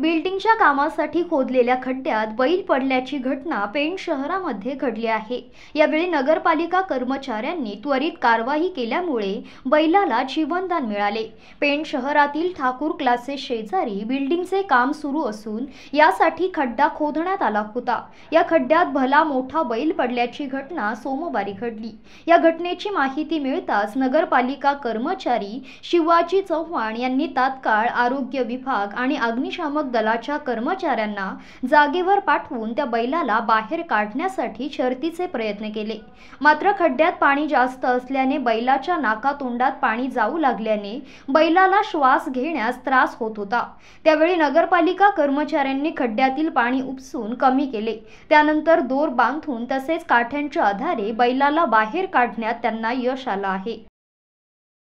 बिल्डिंगच्या कामासाठी खोदलेल्या खड्ड्यात बैल पडल्याची घटना पेण शहरामध्ये घडली आहे यावेळी नगरपालिका कर्मचाऱ्यांनी त्वरित कारवाई केल्यामुळे बैलाला जीवनदान मिळाले पेण शहरातील ठाकूर क्लासेस शेजारी बिल्डिंगचे काम सुरू असून यासाठी खड्डा खोदण्यात आला होता या खड्ड्यात भला मोठा बैल पडल्याची घटना सोमवारी घडली या घटनेची माहिती मिळताच नगरपालिका कर्मचारी शिवाजी चव्हाण यांनी तात्काळ आरोग्य विभाग आणि अग्निशामक अग्निशमक दलाच्या कर्मचाऱ्यांना जागेवर पाठवून त्या बैलाला बाहेर काढण्यासाठी शर्तीचे प्रयत्न केले मात्र खड्ड्यात पाणी जास्त असल्याने बैलाच्या नाकातोंडात पाणी जाऊ लागल्याने बैलाला श्वास घेण्यास त्रास होत होता त्यावेळी नगरपालिका कर्मचाऱ्यांनी खड्ड्यातील पाणी उपसून कमी केले त्यानंतर दोर बांधून तसेच काठ्यांच्या आधारे बैलाला बाहेर काढण्यात त्यांना यश आलं आहे